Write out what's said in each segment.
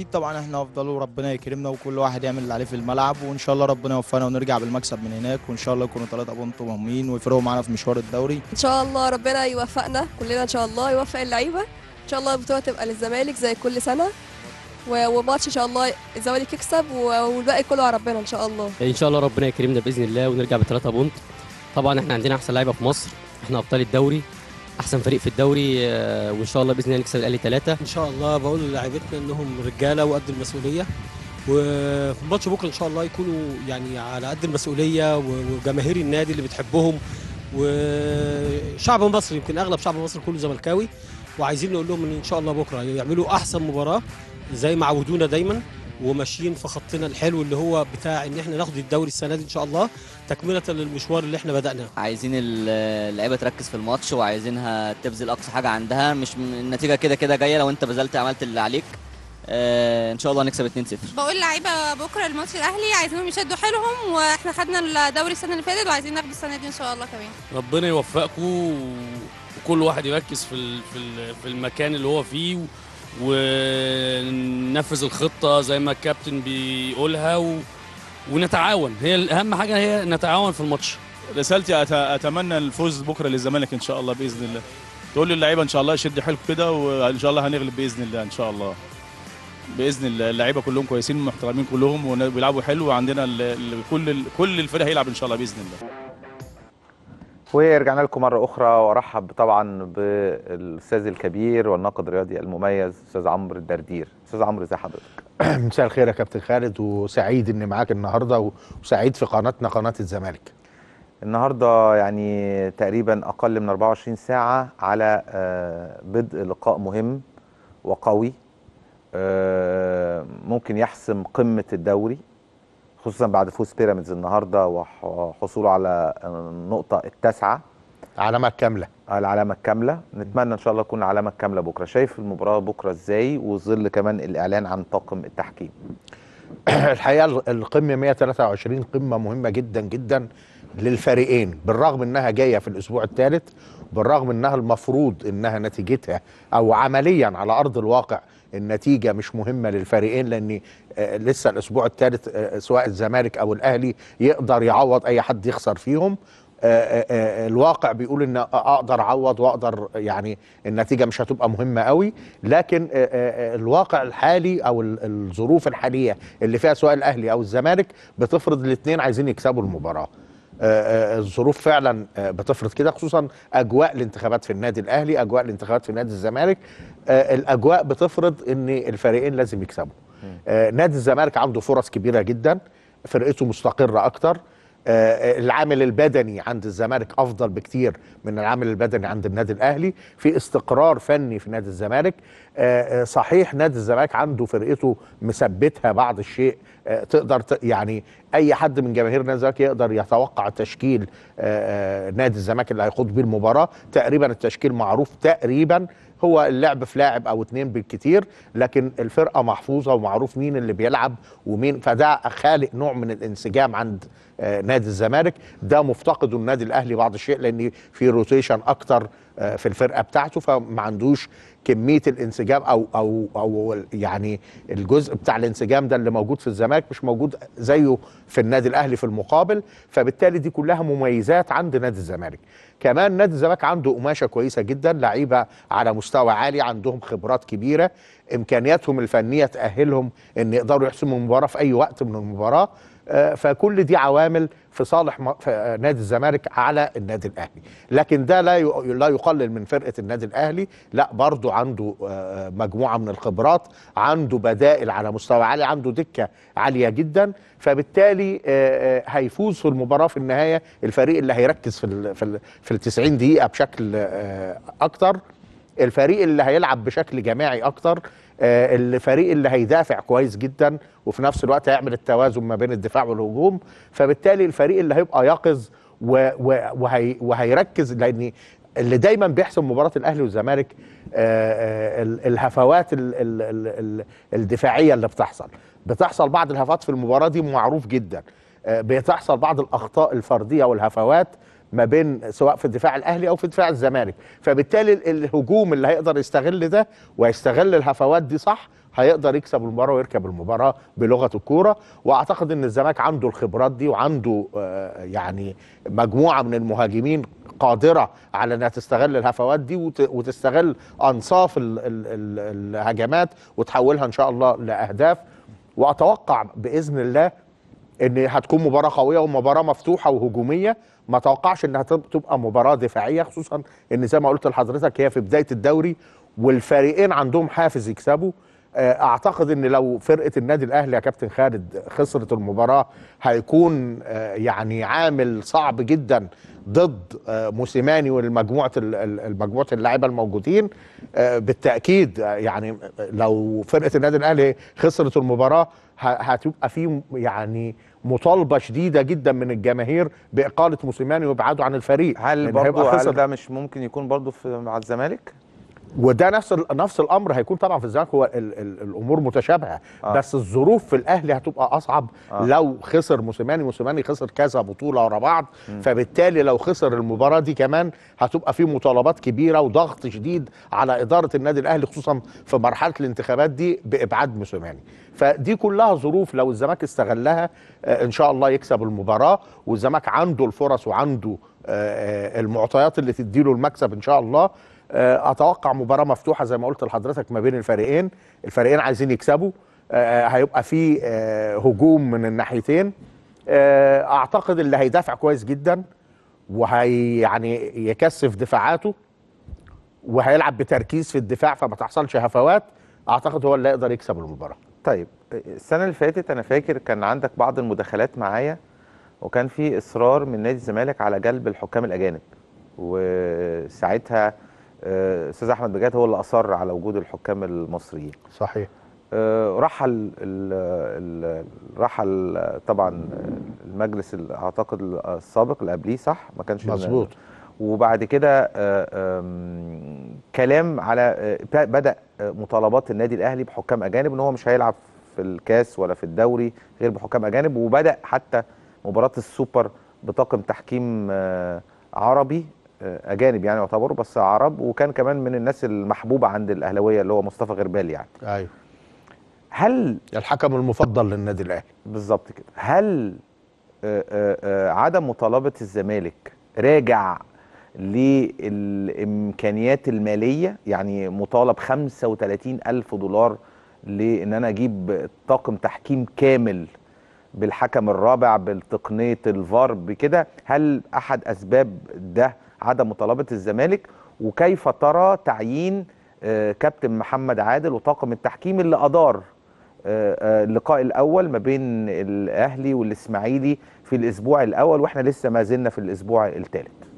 اكيد طبعا احنا افضل وربنا يكرمنا وكل واحد يعمل اللي عليه في الملعب وان شاء الله ربنا يوفقنا ونرجع بالمكسب من هناك وان شاء الله يكونوا ثلاثه بونت مهمين ويفرقوا معانا في مشوار الدوري ان شاء الله ربنا يوفقنا كلنا ان شاء الله يوفق اللعيبه ان شاء الله البطوله تبقى للزمالك زي كل سنه وماتش ان شاء الله الزمالك يكسب والباقي كله على ربنا ان شاء الله ان شاء الله ربنا يكرمنا باذن الله ونرجع بثلاثه بونت طبعا احنا عندنا احسن لعيبه في مصر احنا ابطال الدوري احسن فريق في الدوري آه، وان شاء الله باذن الله نكسب الاهلي ثلاثه ان شاء الله بقول للاعيبتنا انهم رجاله وقد المسؤوليه وفي ماتش بكره ان شاء الله يكونوا يعني على قد المسؤوليه وجماهير النادي اللي بتحبهم وشعب مصر يمكن اغلب شعب مصر كله زملكاوي وعايزين نقول لهم ان ان شاء الله بكره يعملوا احسن مباراه زي ما عودونا دايما وماشيين في خطنا الحلو اللي هو بتاع ان احنا ناخد الدوري السنه دي ان شاء الله تكمله للمشوار اللي احنا بدأناه عايزين اللعيبه تركز في الماتش وعايزينها تبذل اقصى حاجه عندها مش النتيجه كده كده جايه لو انت بذلت عملت اللي عليك آه ان شاء الله نكسب 2-0 بقول لعيبه بكره الماتش الاهلي عايزينهم يشدوا حيلهم واحنا خدنا الدوري السنه اللي فاتت وعايزين ناخد السنه دي ان شاء الله كمان ربنا يوفقكم وكل واحد يركز في في المكان اللي هو فيه وننفذ الخطه زي ما الكابتن بيقولها و... ونتعاون هي اهم حاجه هي نتعاون في الماتش رسالتي أت... اتمنى الفوز بكره للزمالك ان شاء الله باذن الله تقول للعيبه ان شاء الله شد حيلكم كده وان شاء الله هنغلب باذن الله ان شاء الله باذن الله اللعيبه كلهم كويسين محترمين كلهم وبيلعبوا حلو وعندنا ال... كل ال... كل الفريق هيلعب ان شاء الله باذن الله ورجعنا لكم مرة أخرى وأرحب طبعا بالأستاذ الكبير والناقد الرياضي المميز أستاذ عمرو الدردير أستاذ عمرو إزي حضرتك؟ مساء الخير يا كابتن خالد وسعيد إني معاك النهاردة وسعيد في قناتنا قناة الزمالك النهاردة يعني تقريبا أقل من 24 ساعة على آه، بدء لقاء مهم وقوي آه، ممكن يحسم قمة الدوري خصوصا بعد فوز بيراميدز النهارده وحصوله على النقطه التاسعه العلامه الكامله العلامه الكامله نتمنى ان شاء الله تكون العلامه الكامله بكره شايف المباراه بكره ازاي وظل كمان الاعلان عن طاقم التحكيم الحقيقه القمه 123 قمه مهمه جدا جدا للفريقين بالرغم انها جايه في الاسبوع الثالث بالرغم انها المفروض انها نتيجتها او عمليا على ارض الواقع النتيجة مش مهمة للفريقين لأن آه، لسه الأسبوع الثالث آه، سواء الزمالك أو الأهلي يقدر يعوض أي حد يخسر فيهم آه، الواقع بيقول ان اقدر اعوض واقدر يعني النتيجه مش هتبقى مهمه قوي لكن الواقع الحالي او الظروف الحاليه اللي فيها سواء الاهلي او الزمالك بتفرض الاثنين عايزين يكسبوا المباراه آه، آه، الظروف فعلا آه، بتفرض كده خصوصا اجواء الانتخابات في النادي الاهلي اجواء الانتخابات في نادي الزمالك الاجواء بتفرض ان الفريقين لازم يكسبوا نادي الزمالك عنده فرص كبيره جدا فرقته مستقره اكتر آه، آه، العامل البدني عند الزمالك افضل بكتير من العامل البدني عند النادي الاهلي في استقرار فني في نادي الزمالك آه، صحيح نادي الزمالك عنده فرقته مثبتها بعض الشيء تقدر يعني اي حد من جماهير نادي الزمالك يقدر يتوقع تشكيل نادي الزمالك اللي هيخوض بيه المباراه تقريبا التشكيل معروف تقريبا هو اللعب في لاعب او اتنين بالكتير لكن الفرقه محفوظه ومعروف مين اللي بيلعب ومين فده خالق نوع من الانسجام عند آه، نادي الزمالك ده مفتقده النادي الاهلي بعض الشيء لان في روتيشن اكتر آه، في الفرقه بتاعته فما عندوش كميه الانسجام او او او يعني الجزء بتاع الانسجام ده اللي موجود في الزمالك مش موجود زيه في النادي الاهلي في المقابل فبالتالي دي كلها مميزات عند نادي الزمالك كمان نادي الزمالك عنده قماشه كويسه جدا لعيبه على مستوى عالي عندهم خبرات كبيره امكانياتهم الفنيه تاهلهم ان يقدروا يحسموا المباراه في اي وقت من المباراه آه، فكل دي عوامل في صالح آه، نادي الزمالك على النادي الاهلي لكن ده لا لا يقلل من فرقه النادي الاهلي لا برضه عنده آه، مجموعه من الخبرات عنده بدائل على مستوى عالي عنده دكه عاليه جدا فبالتالي هيفوز في المباراه في النهايه الفريق اللي هيركز في في ال في ال 90 دقيقه بشكل اكتر الفريق اللي هيلعب بشكل جماعي اكتر آه، الفريق اللي هيدافع كويس جدا وفي نفس الوقت هيعمل التوازن ما بين الدفاع والهجوم فبالتالي الفريق اللي هيبقى يقظ وهي وهيركز لان اللي دايما بيحسم مباراه الاهلي والزمالك آه، آه، الهفوات الدفاعيه اللي بتحصل بتحصل بعض الهفوات في المباراه دي معروف جدا بتحصل بعض الاخطاء الفرديه والهفوات ما بين سواء في دفاع الاهلي او في دفاع الزمالك فبالتالي الهجوم اللي هيقدر يستغل ده ويستغل الهفوات دي صح هيقدر يكسب المباراه ويركب المباراه بلغه الكوره واعتقد ان الزمالك عنده الخبرات دي وعنده آه، يعني مجموعه من المهاجمين قادره على انها تستغل الهفوات دي وتستغل انصاف الهجمات وتحولها ان شاء الله لاهداف واتوقع باذن الله ان هتكون مباراه قويه ومباراه مفتوحه وهجوميه ما توقعش انها تبقى مباراه دفاعيه خصوصا ان زي ما قلت لحضرتك هي في بدايه الدوري والفريقين عندهم حافز يكسبوا آه، اعتقد ان لو فرقه النادي الاهلي يا كابتن خالد خسرت المباراه هيكون آه، يعني عامل صعب جدا ضد آه، موسيماني والمجموعه المجموعه اللاعيبه الموجودين بالتاكيد يعني لو فرقه النادي الاهلي خسرت المباراه هتبقى في يعني مطالبه شديده جدا من الجماهير باقاله موسيماني وابعاده عن الفريق هل برضه هل ده مش ممكن يكون برضه مع الزمالك وده نفس نفس الامر هيكون طبعا في الزمالك هو الـ الـ الامور متشابهه آه. بس الظروف في الاهلي هتبقى اصعب آه. لو خسر موسيماني موسيماني خسر كذا بطوله ورا بعض م. فبالتالي لو خسر المباراه دي كمان هتبقى في مطالبات كبيره وضغط شديد على اداره النادي الاهلي خصوصا في مرحله الانتخابات دي بابعاد موسيماني فدي كلها ظروف لو الزمالك استغلها آه، ان شاء الله يكسب المباراه والزمالك عنده الفرص وعنده آه، آه، المعطيات اللي تديله المكسب ان شاء الله آه، اتوقع مباراه مفتوحه زي ما قلت لحضرتك ما بين الفريقين الفريقين عايزين يكسبوا آه، آه، هيبقى في هجوم من الناحيتين اعتقد اللي هيدافع كويس جدا وهي يعني يكثف دفاعاته وهيلعب بتركيز في الدفاع فما تحصلش هفوات اعتقد هو اللي يقدر يكسب المباراه طيب السنه اللي فاتت انا فاكر كان عندك بعض المداخلات معايا وكان في اصرار من نادي الزمالك على جلب الحكام الاجانب وساعتها استاذ احمد بجد هو اللي اصر على وجود الحكام المصريين صحيح آه، رحل رحل طبعا المجلس اعتقد السابق اللي قبليه صح ما كانش مظبوط وبعد كده آه، كلام على آه، بدا مطالبات النادي الاهلي بحكام اجانب ان هو مش هيلعب في الكاس ولا في الدوري غير بحكام اجانب وبدا حتى مباراه السوبر بطاقم تحكيم عربي اجانب يعني يعتبروا بس عرب وكان كمان من الناس المحبوبه عند الاهلاويه اللي هو مصطفى غربال يعني ايوه هل الحكم المفضل للنادي الاهلي بالظبط كده هل آه، آه، آه، عدم مطالبه الزمالك راجع للامكانيات الماليه يعني مطالب 35 الف دولار لان انا اجيب طاقم تحكيم كامل بالحكم الرابع بالتقنيه الفار بكده هل احد اسباب ده عدم مطالبه الزمالك وكيف ترى تعيين آه، كابتن محمد عادل وطاقم التحكيم اللي ادار آه، آه، اللقاء الاول ما بين الاهلي والاسماعيلي في الاسبوع الاول واحنا لسه ما زلنا في الاسبوع الثالث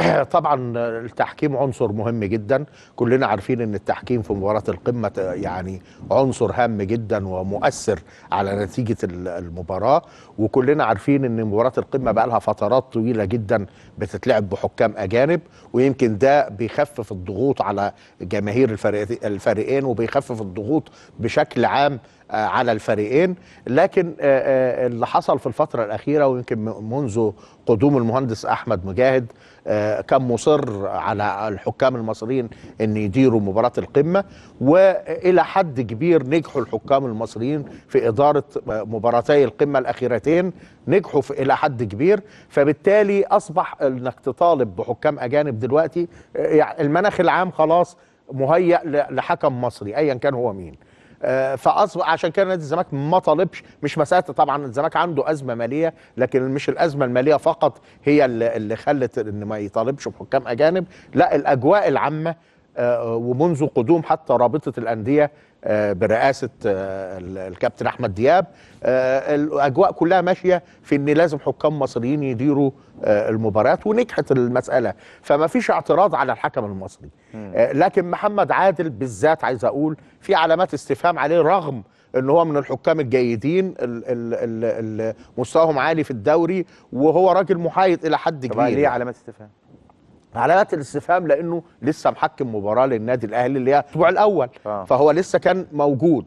طبعا التحكيم عنصر مهم جدا كلنا عارفين ان التحكيم في مباراه القمه يعني عنصر هام جدا ومؤثر على نتيجه المباراه وكلنا عارفين ان مباراه القمه بقى لها فترات طويله جدا بتتلعب بحكام اجانب ويمكن ده بيخفف الضغوط على جماهير الفريقين وبيخفف الضغوط بشكل عام آه، على الفريقين لكن آه، آه، اللي حصل في الفتره الاخيره ويمكن منذ قدوم المهندس احمد مجاهد آه، كان مصر على الحكام المصريين ان يديروا مباراه القمه والى حد كبير نجحوا الحكام المصريين في اداره مباراتي القمه الاخيرتين نجحوا الى حد كبير فبالتالي اصبح انك تطالب بحكام اجانب دلوقتي آه، يعني المناخ العام خلاص مهيأ لحكم مصري ايا كان هو مين آه، فاصبح عشان كده نادي الزمالك ما طالبش مش مساله طبعا الزمالك عنده ازمه ماليه لكن مش الازمه الماليه فقط هي اللي خلت ان ما يطالبش بحكام اجانب لا الاجواء العامه آه، ومنذ قدوم حتى رابطه الانديه آه، برئاسه آه، الكابتن احمد دياب آه، الاجواء كلها ماشيه في ان لازم حكام مصريين يديروا المباراه ونجحت المساله فما فيش اعتراض على الحكم المصري لكن محمد عادل بالذات عايز اقول في علامات استفهام عليه رغم ان هو من الحكام الجيدين مستواهم عالي في الدوري وهو راجل محايد الى حد كبير ليه علامات استفهام علامات الاستفهام لانه لسه محكم مباراه للنادي الاهلي اللي هي الاسبوع الاول آه. فهو لسه كان موجود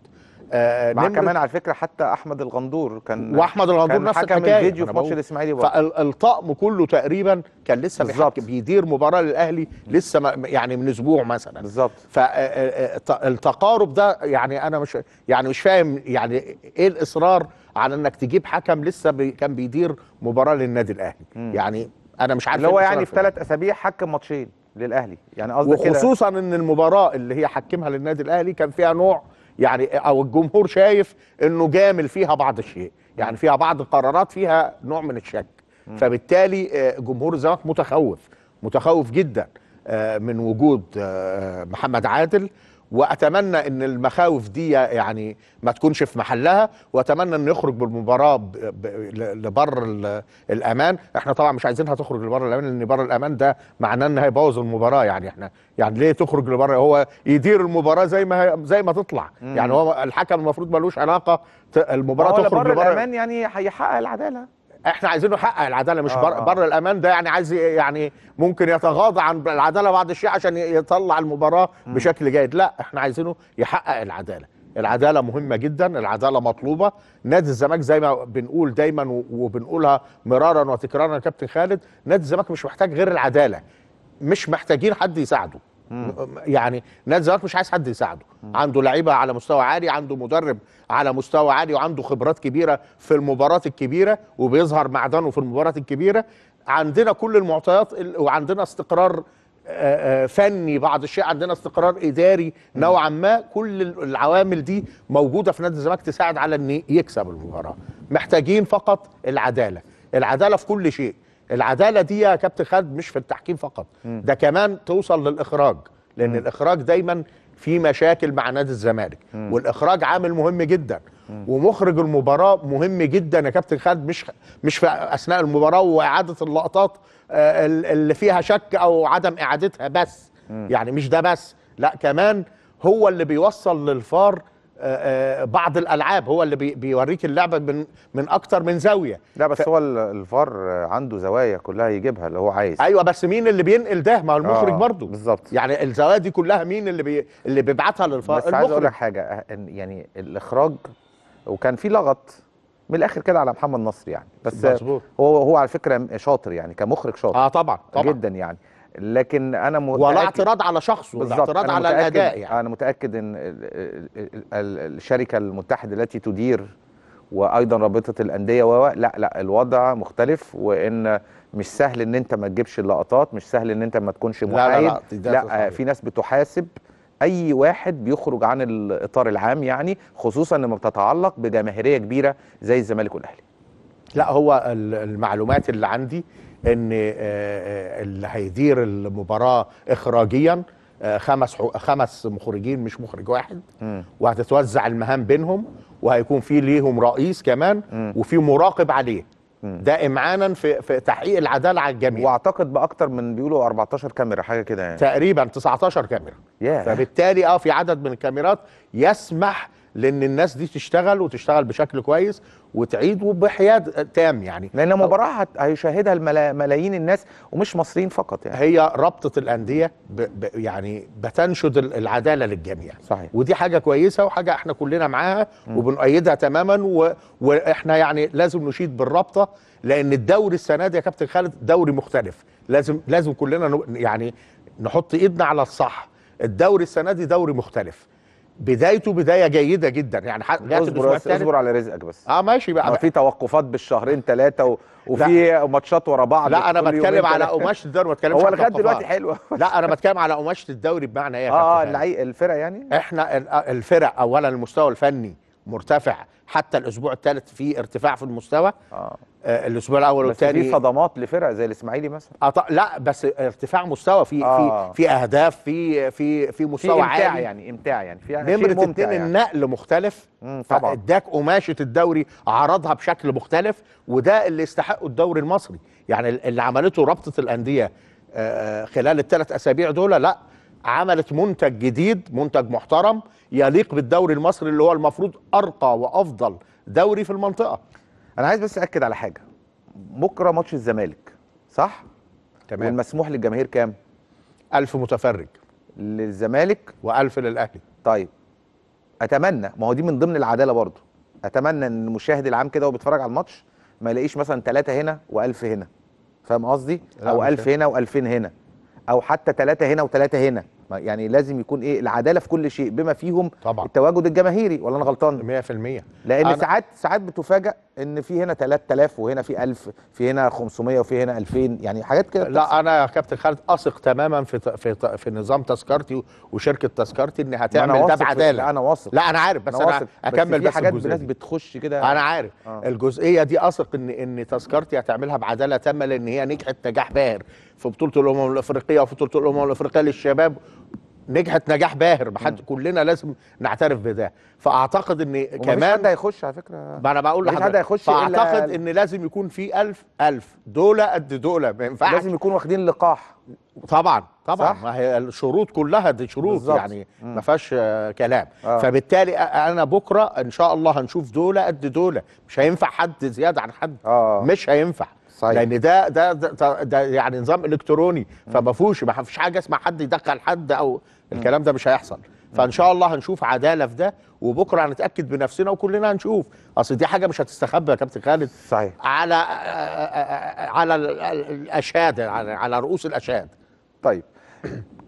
آه مع كمان على فكره حتى احمد الغندور كان واحمد الغندور كان نفس حكم الفيديو في ماتش الاسماعيلي فالطقم كله تقريبا كان لسه بالظبط بيدير مباراه للاهلي لسه ما يعني من اسبوع مثلا بالظبط فالتقارب آه، آه، آه، ده يعني انا مش يعني مش فاهم يعني ايه الاصرار على انك تجيب حكم لسه بي كان بيدير مباراه للنادي الاهلي م. يعني انا مش عارف اللي هو إيه يعني في ثلاث اسابيع حكم ماتشين للاهلي يعني قصدي كده وخصوصا ان المباراه اللي هي حكمها للنادي الاهلي كان فيها نوع يعني او الجمهور شايف انه جامل فيها بعض الشيء يعني فيها بعض القرارات فيها نوع من الشك فبالتالي آه، جمهور الزمالك متخوف متخوف جدا آه، من وجود آه، محمد عادل واتمنى ان المخاوف دي يعني ما تكونش في محلها واتمنى ان يخرج بالمباراه لبر الامان احنا طبعا مش عايزينها تخرج لبر الامان لان بر الامان ده معناه ان هيبوظ المباراه يعني احنا يعني ليه تخرج لبره هو يدير المباراه زي ما هي زي ما تطلع مم. يعني هو الحكم المفروض ملوش علاقه المباراه تخرج لبر الامان يعني هيحقق العداله احنا عايزينه يحقق العداله مش آه،, آه بره الامان ده يعني عايز يعني ممكن يتغاضى عن العداله بعض الشيء عشان يطلع المباراه م. بشكل جيد لا احنا عايزينه يحقق العداله العداله مهمه جدا العداله مطلوبه نادي الزمالك زي ما بنقول دايما وبنقولها مرارا وتكرارا يا كابتن خالد نادي الزمالك مش محتاج غير العداله مش محتاجين حد يساعده يعني نادي الزمالك مش عايز حد يساعده عنده لعيبه على مستوى عالي عنده مدرب على مستوى عالي وعنده خبرات كبيره في المباراه الكبيره وبيظهر معدنه في المباراه الكبيره عندنا كل المعطيات وعندنا استقرار آه، آه، فني بعض الشيء عندنا استقرار اداري نوعا ما كل العوامل دي موجوده في نادي الزمالك تساعد على ان يكسب المباراه محتاجين فقط العداله العداله في كل شيء العداله دي يا كابتن خالد مش في التحكيم فقط ده كمان توصل للاخراج لان الاخراج دايما في مشاكل مع نادي الزمالك والاخراج عامل مهم جدا ومخرج المباراه مهم جدا يا كابتن خالد مش مش في اثناء المباراه واعاده اللقطات آه، اللي فيها شك او عدم اعادتها بس يعني مش ده بس لا كمان هو اللي بيوصل للفار آه، آه، بعض الالعاب هو اللي بيوريك اللعبه من من اكتر من زاويه لا بس ف... هو الفار عنده زوايا كلها يجيبها اللي هو عايز ايوه بس مين اللي بينقل ده ما هو المخرج آه برضه بالظبط يعني الزوايا دي كلها مين اللي بي... اللي بيبعتها للفار بس المخرج. عايز اقول لك حاجه أه، يعني الاخراج وكان في لغط من الاخر كده على محمد نصر يعني بس مزبوط. هو هو على فكره شاطر يعني كمخرج شاطر اه طبعا طبعا جدا يعني لكن انا متأكد ولا اعتراض على شخصه ولا اعتراض على الاداء يعني انا متاكد ان الشركه المتحده التي تدير وايضا رابطه الانديه و لا لا الوضع مختلف وان مش سهل ان انت ما تجيبش اللقطات مش سهل ان انت ما تكونش محايد لا, لا, لا, لا في ناس بتحاسب اي واحد بيخرج عن الاطار العام يعني خصوصا لما بتتعلق بجماهيريه كبيره زي الزمالك والاهلي لا هو المعلومات اللي عندي ان اللي هيدير المباراه اخراجيا خمس خمس مخرجين مش مخرج واحد وهتتوزع المهام بينهم وهيكون في ليهم رئيس كمان وفي مراقب عليه ده امعانا في, في تحقيق العداله على الجميع واعتقد باكتر من بيقولوا 14 كاميرا حاجه كده يعني تقريبا 19 كاميرا yeah. فبالتالي اه في عدد من الكاميرات يسمح لان الناس دي تشتغل وتشتغل بشكل كويس وتعيد وبحياد تام يعني لان مباراه هيشاهدها ملايين الناس ومش مصريين فقط يعني هي رابطه الانديه ب ب يعني بتنشد العداله للجميع صحيح ودي حاجه كويسه وحاجه احنا كلنا معاها وبنؤيدها تماما و... واحنا يعني لازم نشيد بالرابطه لان الدوري السنه دي يا كابتن خالد دوري مختلف لازم لازم كلنا يعني نحط ايدنا على الصح الدوري السنه دي دوري مختلف بدايته بدايه جيده جدا يعني اصبر بس اصبر على رزقك بس اه ماشي بقى, ما في توقفات بالشهرين ثلاثه وفي ماتشات ورا بعض لا انا بتكلم على قماشه الدوري ما بتكلمش هو لغايه دلوقتي حلوه لا انا بتكلم على قماشه الدوري بمعنى ايه اه اللعيب الفرق يعني احنا الفرق اولا المستوى الفني مرتفع حتى الاسبوع الثالث في ارتفاع في المستوى آه. آه، الاسبوع الاول والثاني في صدمات لفرق زي الاسماعيلي مثلا أط... لا بس ارتفاع مستوى في آه. في في اهداف في في في مستوى في عالي إمتاع يعني امتاع يعني في نمره اتنين يعني. النقل مختلف طبعا اداك قماشه الدوري عرضها بشكل مختلف وده اللي يستحقه الدوري المصري يعني اللي عملته رابطه الانديه آه، آه، خلال الثلاث اسابيع دول لا عملت منتج جديد منتج محترم يليق بالدوري المصري اللي هو المفروض ارقى وافضل دوري في المنطقه انا عايز بس اكد على حاجه بكره ماتش الزمالك صح تمام والمسموح للجماهير كام 1000 متفرج للزمالك و1000 للاهلي طيب اتمنى ما هو دي من ضمن العداله برضو اتمنى ان المشاهد العام كده وبيتفرج على الماتش ما يلاقيش مثلا ثلاثة هنا و1000 هنا فاهم قصدي او 1000 هنا و2000 هنا او حتى ثلاثة هنا وثلاثة هنا يعني لازم يكون ايه العداله في كل شيء بما فيهم طبعا. التواجد الجماهيري ولا انا غلطان 100% لان أنا... ساعات ساعات بتفاجئ ان في هنا 3000 وهنا في 1000 في هنا 500 وفي هنا 2000 يعني حاجات كده لا انا يا كابتن خالد اثق تماما في في في نظام تذكرتي وشركه تذكرتي ان هتعمل ده بعداله انا واثق لا انا عارف بس انا, أنا اكمل بس, بس في حاجات الناس بتخش كده انا عارف آه. الجزئيه دي اثق ان ان تذكرتي هتعملها بعداله تامه لان هي نجحت نجاح باهر في بطوله الامم الافريقيه وفي بطوله الامم الافريقيه للشباب نجحت نجاح باهر محد كلنا لازم نعترف بده فاعتقد ان كمان حد هيخش على فكره ما انا بقول لحضرتك حد هيخش فاعتقد إلا ان لازم يكون في ألف ألف دوله قد دوله ما ينفعش لازم يكونوا واخدين لقاح طبعا طبعا صح؟ ما هي الشروط كلها دي شروط بالزبط. يعني ما فيهاش كلام آه. فبالتالي انا بكره ان شاء الله هنشوف دوله قد دوله مش هينفع حد زياده عن حد آه. مش هينفع صحيح. لان ده ده, ده ده يعني نظام الكتروني فما فيهوش ما فيش حاجه اسمها حد يدخل حد او الكلام ده مش هيحصل فان شاء الله هنشوف عداله في ده وبكره هنتاكد بنفسنا وكلنا هنشوف اصل دي حاجه مش هتستخبى يا كابتن خالد صحيح على على الاشاد على رؤوس الاشهاد طيب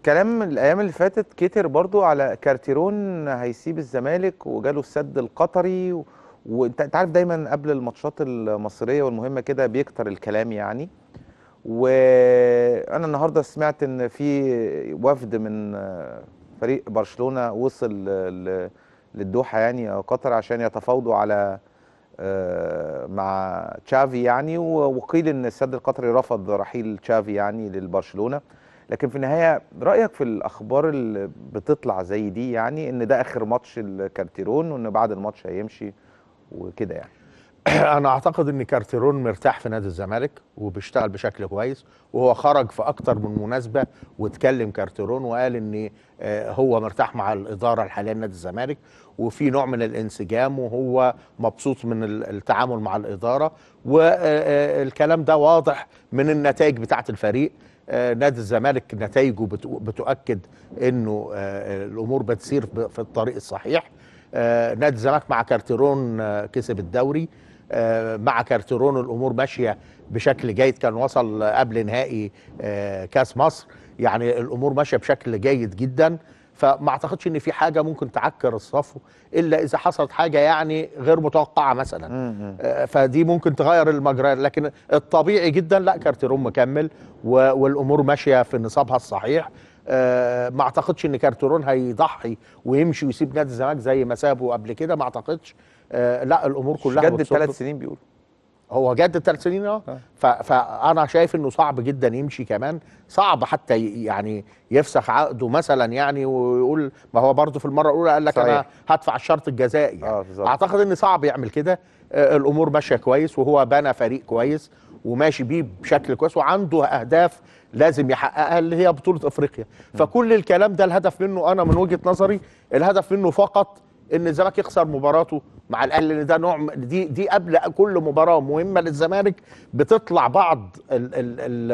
كلام الايام اللي فاتت كتر برضو على كارتيرون هيسيب الزمالك وجاله السد القطري وانت عارف دايما قبل الماتشات المصريه والمهمه كده بيكتر الكلام يعني وانا النهارده سمعت ان في وفد من فريق برشلونه وصل للدوحه يعني قطر عشان يتفاوضوا على آه، مع تشافي يعني وقيل ان السد القطري رفض رحيل تشافي يعني للبرشلونه لكن في النهايه رايك في الاخبار اللي بتطلع زي دي يعني ان ده اخر ماتش الكارتيرون وان بعد الماتش هيمشي وكده يعني انا اعتقد ان كارتيرون مرتاح في نادي الزمالك وبيشتغل بشكل كويس وهو خرج في اكتر من مناسبه واتكلم كارتيرون وقال ان آه، هو مرتاح مع الاداره الحاليه لنادي الزمالك وفي نوع من الانسجام وهو مبسوط من التعامل مع الاداره والكلام آه، آه، ده واضح من النتائج بتاعه الفريق نادي الزمالك نتائجه بتؤكد انه الامور بتسير في الطريق الصحيح نادي الزمالك مع كارتيرون كسب الدوري آه، مع كارتيرون الامور ماشيه بشكل جيد كان وصل قبل نهائي آه، كاس مصر يعني الامور ماشيه بشكل جيد جدا فما اعتقدش ان في حاجه ممكن تعكر الصفو الا اذا حصلت حاجه يعني غير متوقعه مثلا آه، فدي ممكن تغير المجرى لكن الطبيعي جدا لا كارتيرون مكمل والامور ماشيه في نصابها الصحيح ما اعتقدش ان كارتيرون هيضحي ويمشي ويسيب نادي الزمالك زي ما سابه قبل كده ما اعتقدش آه، لا الامور كلها جدد ثلاث سنين بيقولوا هو جدد ثلاث سنين اه, آه. فانا شايف انه صعب جدا يمشي كمان صعب حتى يعني يفسخ عقده مثلا يعني ويقول ما هو برضه في المره الاولى قال لك صحيح. انا هدفع الشرط الجزائي يعني. آه اعتقد ان صعب يعمل كده آه، الامور ماشيه كويس وهو بنى فريق كويس وماشي بيه بشكل كويس وعنده اهداف لازم يحققها اللي هي بطوله افريقيا فكل الكلام ده الهدف منه انا من وجهه نظري الهدف منه فقط ان الزمالك يخسر مباراته مع الاهلي لان ده نوع دي دي قبل كل مباراه مهمه للزمالك بتطلع بعض الـ الـ الـ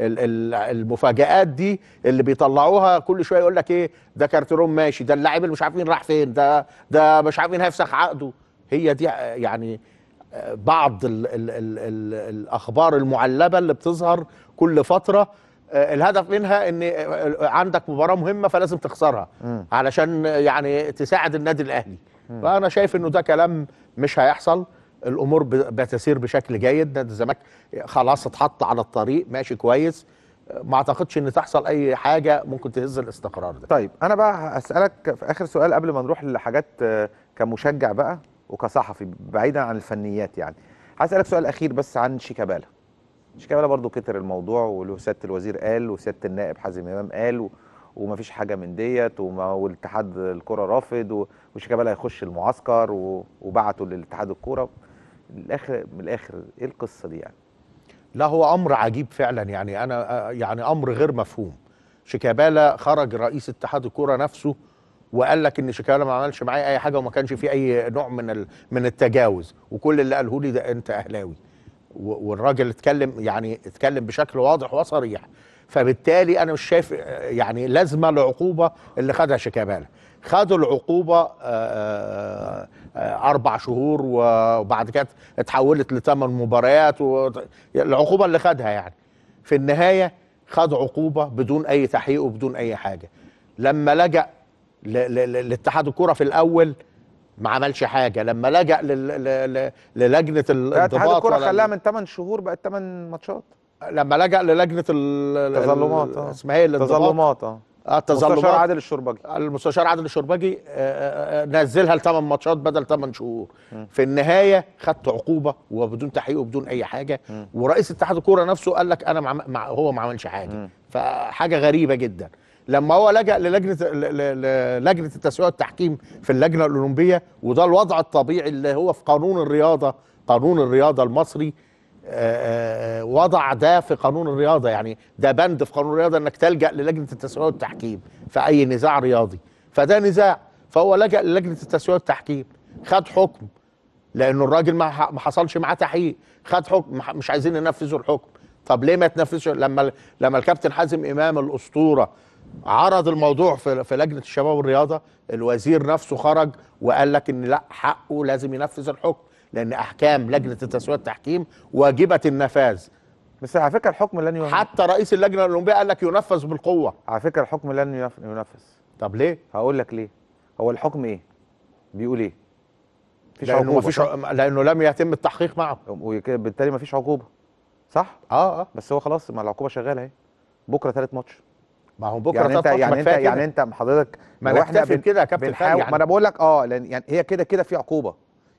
الـ الـ المفاجات دي اللي بيطلعوها كل شويه يقول لك ايه ده كارتيرون ماشي ده اللاعب اللي مش عارف مين راح فين ده ده مش عارف مين هيفسخ عقده هي دي يعني بعض الـ الـ الـ الـ الاخبار المعلبه اللي بتظهر كل فتره آه، الهدف منها ان آه، آه، عندك مباراه مهمه فلازم تخسرها م. علشان يعني تساعد النادي الاهلي فانا شايف انه ده كلام مش هيحصل الامور بتسير بشكل جيد نادي الزمالك خلاص اتحط على الطريق ماشي كويس ما اعتقدش ان تحصل اي حاجه ممكن تهز الاستقرار ده طيب انا بقى اسالك في اخر سؤال قبل ما نروح لحاجات كمشجع بقى وكصحفي بعيدا عن الفنيات يعني هسالك سؤال اخير بس عن شيكابالا مش كده برضه كتر الموضوع وسياده الوزير قال وسياده النائب حازم امام قال ومفيش حاجه من ديت والاتحاد الكره رافض وشيكابالا هيخش المعسكر وبعته للاتحاد الكوره من الاخر من الاخر ايه القصه دي يعني؟ لا هو امر عجيب فعلا يعني انا يعني امر غير مفهوم شيكابالا خرج رئيس اتحاد الكوره نفسه وقال لك ان شيكابالا ما عملش معايا اي حاجه وما كانش فيه اي نوع من من التجاوز وكل اللي قاله لي ده انت اهلاوي والراجل اتكلم يعني اتكلم بشكل واضح وصريح فبالتالي انا مش شايف يعني لازمه العقوبه اللي خدها شيكابالا خدوا العقوبه آه، آه، آه، اربع شهور وبعد كده اتحولت لثمان مباريات العقوبه اللي خدها يعني في النهايه خد عقوبه بدون اي تحقيق وبدون اي حاجه لما لجأ لاتحاد الكره في الاول ما عملش حاجه لما لجا للجنه الانضباط اتحاد الكره خلاها من 8 شهور بقت 8 ماتشات لما لجا للجنه التظلمات اه اسمها ايه التظلمات اه التظلمات آه، المستشار عادل الشربجي المستشار عادل الشربجي آه، آه، نزلها لثمان ماتشات بدل ثمان شهور م. في النهايه خدت عقوبه وبدون تحقيق وبدون اي حاجه م. ورئيس اتحاد الكوره نفسه قال لك انا مع... مع... هو ما عملش حاجه م. فحاجه غريبه جدا لما هو لجأ للجنة لجنة التسوية والتحكيم في اللجنة الأولمبية وده الوضع الطبيعي اللي هو في قانون الرياضة قانون الرياضة المصري آه، آه، وضع ده في قانون الرياضة يعني ده بند في قانون الرياضة انك تلجأ للجنة التسوية والتحكيم في أي نزاع رياضي فده نزاع فهو لجأ للجنة التسوية والتحكيم خد حكم لأن الراجل ما حصلش معاه تحقيق خد حكم مش عايزين ينفذوا الحكم طب ليه ما تنفذش لما لما الكابتن حازم امام الاسطوره عرض الموضوع في لجنه الشباب والرياضه الوزير نفسه خرج وقال لك ان لا حقه لازم ينفذ الحكم لان احكام لجنه التسويه والتحكيم واجبه النفاذ بس على فكره الحكم لن ينفذ حتى رئيس اللجنه الاولمبيه قال لك ينفذ بالقوه على فكره الحكم لن ينفذ طب ليه هقول لك ليه هو الحكم ايه بيقول ايه فيش لأنه مفيش ع... لانه لم يتم التحقيق معه وبالتالي مفيش عقوبه صح اه اه بس هو خلاص ما العقوبه شغاله اهي بكره ثالث ماتش ما هو بكره يعني انت يعني انت يعني انت حضرتك ما احنا كده يا كابتن يعني ما انا بقول لك اه لان يعني هي كده كده في عقوبه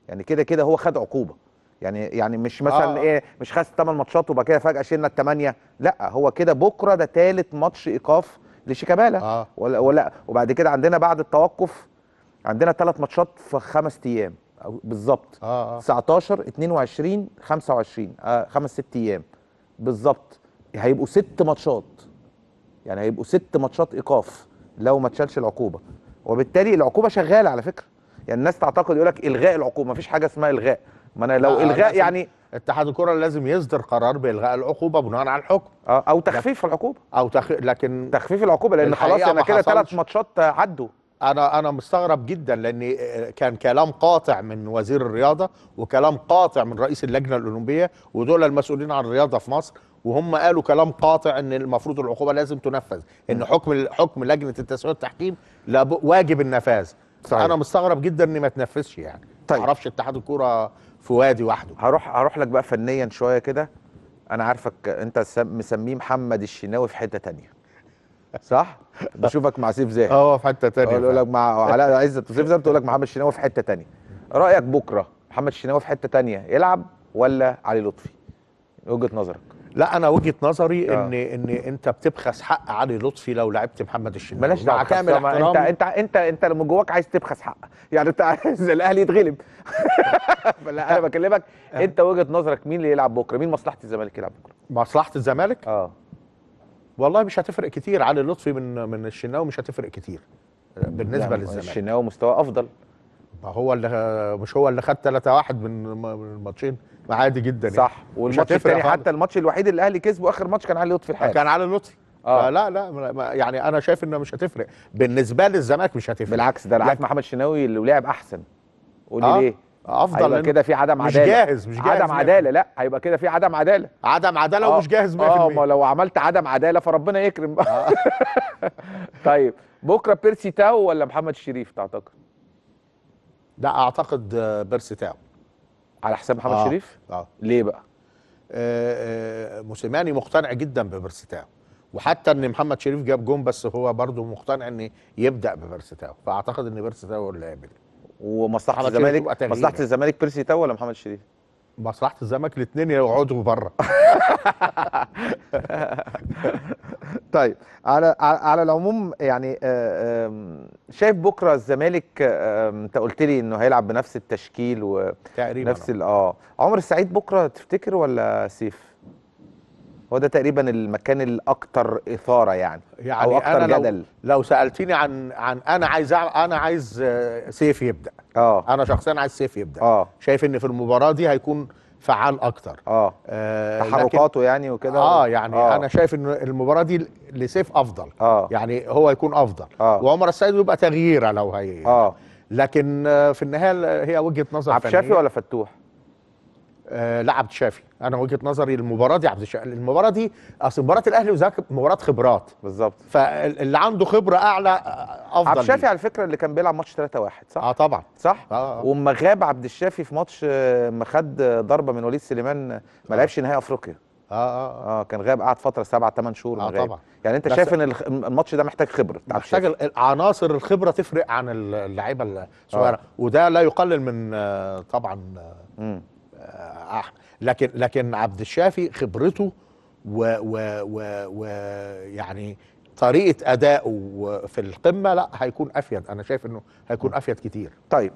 يعني كده كده هو خد عقوبه يعني يعني مش مثلا آه. ايه مش خد ثمان ماتشات وبعد كده فجاه شلنا الثمانيه لا هو كده بكره ده ثالث ماتش ايقاف لشيكابالا آه. ولا ولا وبعد كده عندنا بعد التوقف عندنا ثلاث ماتشات في خمس ايام بالظبط آه آه. 19 22 25 آه خمس ست ايام بالظبط هيبقوا ست ماتشات يعني هيبقوا ست ماتشات ايقاف لو ما اتشالش العقوبه وبالتالي العقوبه شغاله على فكره يعني الناس تعتقد يقول لك الغاء العقوبه مفيش حاجه اسمها الغاء ما انا لو آه الغاء يعني اتحاد الكره لازم يصدر قرار بالغاء العقوبه بناء على الحكم آه او تخفيف العقوبه او تخ... لكن تخفيف العقوبه لان خلاص انا كده ثلاث ماتشات عدوا انا انا مستغرب جدا لان آه، كان كلام قاطع من وزير الرياضه وكلام قاطع من رئيس اللجنه الاولمبيه ودول المسؤولين عن الرياضه في مصر وهم قالوا كلام قاطع ان المفروض العقوبه لازم تنفذ ان حكم حكم لجنه التسويه والتحكيم لا واجب النفاذ صحيح. طيب. انا مستغرب جدا ان ما تنفذش يعني طيب. ما اعرفش اتحاد الكوره في وادي وحده هروح هروح لك بقى فنيا شويه كده انا عارفك انت مسميه محمد الشناوي في حته تانية صح بشوفك مع سيف زاهر اه في حته تانية اقول لك مع علاء عزت سيف زاهر تقول لك محمد الشناوي في حته تانية رايك بكره محمد الشناوي في حته تانية يلعب ولا علي لطفي وجهه نظرك لا انا وجهه نظري آه. ان ان انت بتبخس حق علي لطفي لو لعبت محمد الشناوي بلاش دعوه كامل انت انت انت انت لما جواك عايز تبخس حق يعني انت عايز الاهلي يتغلب لا انا بكلمك آه. انت وجهه نظرك مين اللي يلعب بكره مين مصلحه الزمالك يلعب بكره مصلحه الزمالك اه والله مش هتفرق كتير علي لطفي من من الشناوي مش هتفرق كتير بالنسبه يعني للزمالك الشناوي مستوى افضل ما هو اللي مش هو اللي خد 3 1 من الماتشين عادي جدا يعني. صح يعني. والماتش الثاني حتى الماتش الوحيد اللي الاهلي كسبه اخر ماتش كان علي لطفي الحال كان علي لطفي اه لا لا يعني انا شايف انه مش هتفرق بالنسبه للزمالك مش هتفرق بالعكس ده انا عارف محمد الشناوي اللي لعب احسن قولي آه. ليه افضل هيبقى كده في عدم مش عداله مش جاهز مش جاهز عدم عداله لا هيبقى كده في عدم عداله عدم عداله آه. ومش جاهز 100% اه ما لو عملت عدم عداله فربنا يكرم بقى آه. طيب بكره بيرسي تاو ولا محمد الشريف تعتقد لا اعتقد آه، بيرس تاو على حساب محمد آه. شريف آه. ليه بقى آه، آه، موسيماني مقتنع جدا تاو وحتى ان محمد شريف جاب جون بس هو برضه مقتنع ان يبدا تاو فاعتقد ان هو اللي هيعمل ومصلحه الزمالك مصلحه الزمالك بيرسي تاو ولا محمد شريف مصلحه الزمالك الاثنين يقعدوا بره طيب على على العموم يعني آه، شايف بكره الزمالك انت قلت لي انه هيلعب بنفس التشكيل ونفس اه عمر السعيد بكره تفتكر ولا سيف هو ده تقريبا المكان الاكثر اثاره يعني, يعني او اكثر أنا جدل لو, لو سالتيني عن عن انا عايز انا عايز سيف يبدا اه انا شخصيا عايز سيف يبدا اه شايف ان في المباراه دي هيكون فعال اكتر اه, آه تحركاته يعني وكده اه يعني آه. انا شايف ان المباراه دي لسيف افضل آه. يعني هو يكون افضل آه. وعمر السيد يبقى تغييره لو هي آه. لكن في النهايه هي وجهه نظر عبد الشافي ولا فتوح آه، لعبد شافي انا وجهه نظري المباراه دي عبد الشافي المباراه دي اصل مباراه الاهلي وذاك مباراه خبرات بالظبط فاللي عنده خبره اعلى آه، افضل عبد الشافي على فكره اللي كان بيلعب ماتش 3-1 صح اه طبعا صح آه آه. آه. واما غاب عبد الشافي في ماتش ما خد ضربه من وليد سليمان ما لعبش نهائي افريقيا اه اه اه كان غاب قعد فتره 7 ثمان شهور آه غاب طبعا يعني انت شايف ان الماتش ده محتاج خبره محتاج عناصر الخبره تفرق عن اللعيبه الصغيره آه. وده لا يقلل من طبعا مم. آه، احمد لكن لكن عبد الشافي خبرته و, و, و, يعني طريقه ادائه في القمه لا هيكون افيد انا شايف انه هيكون افيد كتير طيب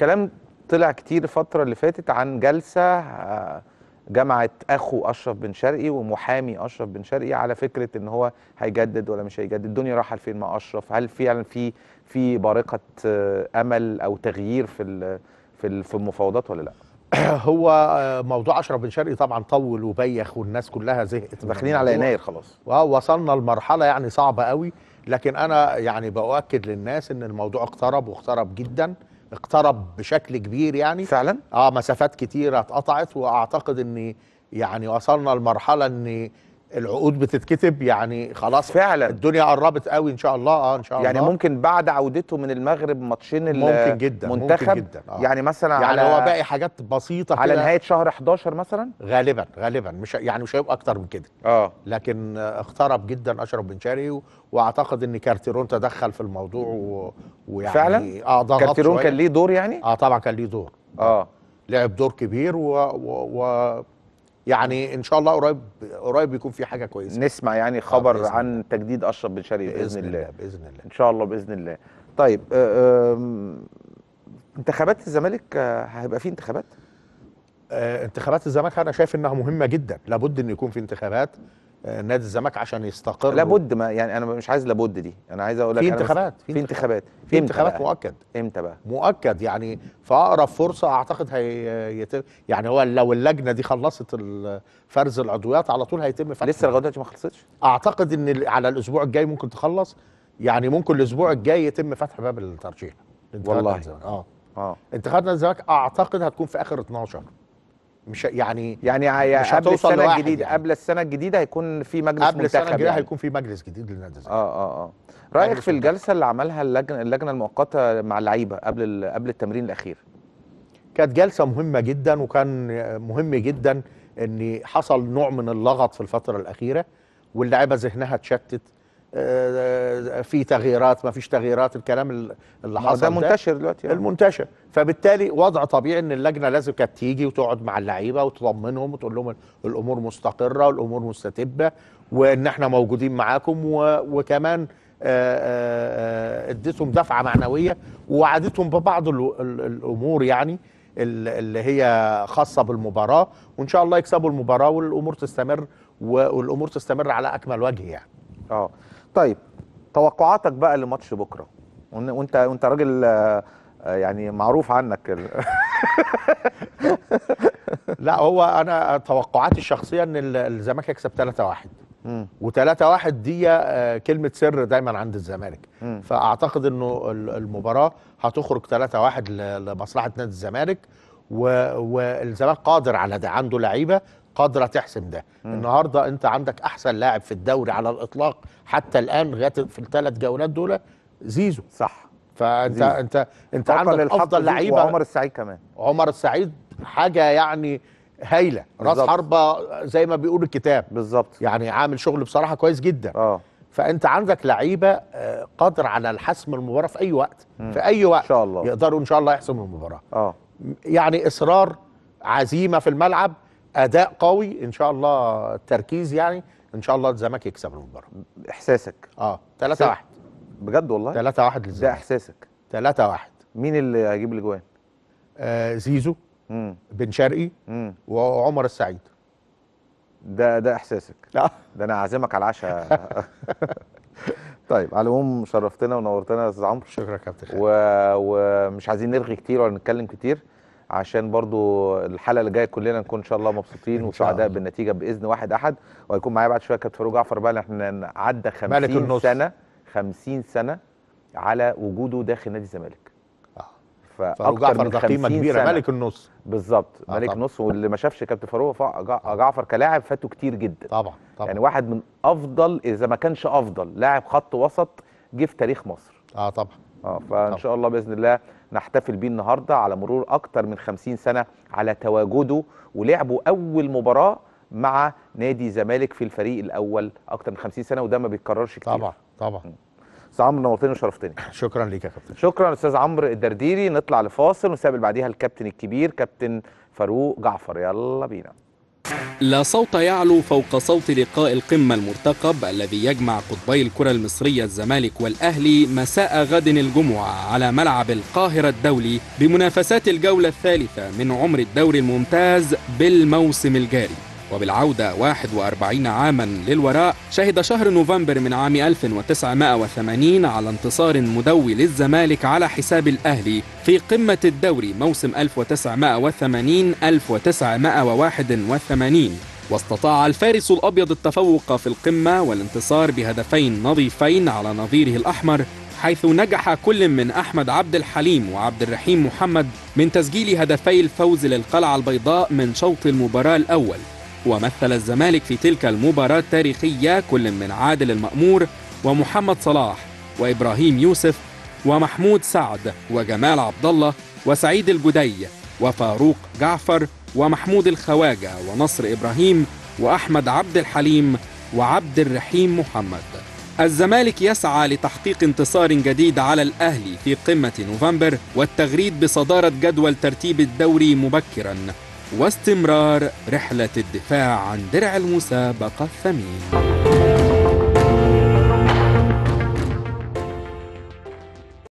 كلام طلع كتير الفتره اللي فاتت عن جلسه آه، جمعت اخو اشرف بن شرقي ومحامي اشرف بن شرقي على فكره ان هو هيجدد ولا مش هيجدد الدنيا رايحه فين مع اشرف هل فعلا في في بارقه آه، امل او تغيير في في المفاوضات ولا لا هو آه، موضوع اشرف بن شرقي طبعا طول وبيخ والناس كلها زهقت داخلين على يناير خلاص وصلنا لمرحله يعني صعبه قوي لكن انا يعني باؤكد للناس ان الموضوع اقترب واقترب جدا اقترب بشكل كبير يعني فعلا اه مسافات كتيره اتقطعت واعتقد ان يعني وصلنا لمرحله ان العقود بتتكتب يعني خلاص فعلا الدنيا قربت قوي ان شاء الله اه ان شاء يعني الله يعني ممكن بعد عودته من المغرب ماتشين ممكن جدا منتخب ممكن جدا آه. يعني مثلا يعني على هو باقي حاجات بسيطه على نهايه شهر 11 مثلا غالبا غالبا مش يعني مش هيبقى اكتر من كده اه لكن اقترب جدا اشرف بن شرقي واعتقد ان كارتيرون تدخل في الموضوع و... ويعني فعلا اه كارتيرون كان ليه دور يعني اه طبعا كان ليه دور اه لعب دور كبير و, و... و... يعني ان شاء الله قريب قريب يكون في حاجه كويسه نسمع يعني خبر آه عن تجديد اشرف بن شرقي بإذن, باذن الله. الله باذن الله ان شاء الله باذن الله طيب آه، انتخابات الزمالك آه، هيبقى في انتخابات آه، انتخابات الزمالك انا شايف انها مهمه جدا لابد ان يكون في انتخابات نادي الزمالك عشان يستقر لابد ما يعني انا مش عايز لابد دي انا عايز اقول لك في انتخابات في انتخابات في انتخابات مؤكد امتى بقى مؤكد يعني في اقرب فرصه اعتقد هيتم يعني هو لو اللجنه دي خلصت فرز العضويات على طول هيتم فتح لسه لغايه دلوقتي ما خلصتش اعتقد ان على الاسبوع الجاي ممكن تخلص يعني ممكن الاسبوع الجاي يتم فتح باب الترشيح والله اه اه انتخابات نادي الزمالك اعتقد هتكون في اخر 12 مش يعني يعني مش قبل السنه الجديده يعني. قبل السنه الجديده هيكون في مجلس قبل السنه الجديده يعني. هيكون في مجلس جديد للنادي الزمالك اه اه اه رايك في الجلسه اللي عملها اللجنه اللجنه المؤقته مع اللعيبه قبل قبل التمرين الاخير كانت جلسه مهمه جدا وكان مهم جدا ان حصل نوع من اللغط في الفتره الاخيره واللعيبه ذهنها اتشتت آه، آه، في تغييرات ما فيش تغييرات الكلام اللي حصل ده منتشر دلوقتي يعني. المنتشر فبالتالي وضع طبيعي ان اللجنه لازم كانت تيجي وتقعد مع اللعيبه وتطمنهم وتقول لهم الامور مستقره والامور مستتبه وان احنا موجودين معاكم وكمان اديتهم دفعه معنويه ووعدتهم ببعض الامور يعني اللي هي خاصه بالمباراه وان شاء الله يكسبوا المباراه والامور تستمر والامور تستمر على اكمل وجه يعني اه طيب توقعاتك بقى لماتش بكره وانت وانت راجل آه، آه، يعني معروف عنك لا هو انا توقعاتي الشخصيه ان الزمالك يكسب 3 1 و3 1 دي آه، كلمه سر دايما عند الزمالك فاعتقد انه المباراه هتخرج 3 1 لمصلحه نادي الزمالك والزمالك قادر على ده عنده لعيبه قادره تحسم ده مم. النهارده انت عندك احسن لاعب في الدوري على الاطلاق حتى الان لغايه في الثلاث جولات دول زيزو صح فانت زيزو. انت انت عندك افضل لعيبه عمر السعيد كمان عمر السعيد حاجه يعني هايله راس حربه زي ما بيقول الكتاب بالظبط يعني عامل شغل بصراحه كويس جدا اه فانت عندك لعيبه آه، قادر على الحسم المباراه في اي وقت مم. في اي وقت ان شاء الله يقدروا ان شاء الله يحسموا المباراه اه يعني اصرار عزيمه في الملعب اداء قوي ان شاء الله تركيز يعني ان شاء الله الزمالك يكسب المباراه احساسك اه 3 1 بجد والله 3 1 للزمالك ده احساسك 3 1 مين اللي هيجيب الاجوان آه زيزو مم. بن شرقي مم. وعمر السعيد ده ده احساسك لا ده انا عازمك على العشاء طيب على العموم شرفتنا ونورتنا يا استاذ عمرو شكرا يا كابتن ومش عايزين نرغي كتير ولا نتكلم كتير عشان برضو الحلقه اللي جايه كلنا نكون ان شاء الله مبسوطين وسعداء بالنتيجه باذن واحد احد وهيكون معايا بعد شويه كابتن فاروق جعفر بقى احنا عدى 50 سنه 50 سنه على وجوده داخل نادي الزمالك فاروق جعفر ده قيمه كبيره ملك النص بالظبط آه ملك النص واللي ما شافش كابتن فاروق جعفر كلاعب فاته كتير جدا طبعا طبعا يعني واحد من افضل اذا ما كانش افضل لاعب خط وسط جه في تاريخ مصر اه طبعا اه فان طبعا. شاء الله باذن الله نحتفل بيه النهارده على مرور اكتر من 50 سنه على تواجده ولعبه اول مباراه مع نادي زمالك في الفريق الاول اكتر من 50 سنه وده ما بيتكررش كتير طبعا طبعا استاذ عمرو نورتني وشرفتني شكرا ليك يا كابتن شكرا استاذ عمرو الدرديري نطلع لفاصل ونستقبل بعديها الكابتن الكبير كابتن فاروق جعفر يلا بينا لا صوت يعلو فوق صوت لقاء القمة المرتقب الذي يجمع قطبي الكرة المصرية الزمالك والأهلي مساء غد الجمعة على ملعب القاهرة الدولي بمنافسات الجولة الثالثة من عمر الدوري الممتاز بالموسم الجاري وبالعودة 41 عاما للوراء شهد شهر نوفمبر من عام 1980 على انتصار مدوي للزمالك على حساب الأهلي في قمة الدوري موسم 1980-1981 واستطاع الفارس الأبيض التفوق في القمة والانتصار بهدفين نظيفين على نظيره الأحمر حيث نجح كل من أحمد عبد الحليم وعبد الرحيم محمد من تسجيل هدفي الفوز للقلعة البيضاء من شوط المباراة الأول ومثل الزمالك في تلك المباراة التاريخية كل من عادل المأمور ومحمد صلاح وإبراهيم يوسف ومحمود سعد وجمال عبد الله وسعيد الجدي وفاروق جعفر ومحمود الخواجة ونصر إبراهيم وأحمد عبد الحليم وعبد الرحيم محمد الزمالك يسعى لتحقيق انتصار جديد على الأهلي في قمة نوفمبر والتغريد بصدارة جدول ترتيب الدوري مبكراً واستمرار رحلة الدفاع عن درع المسابقة الثمين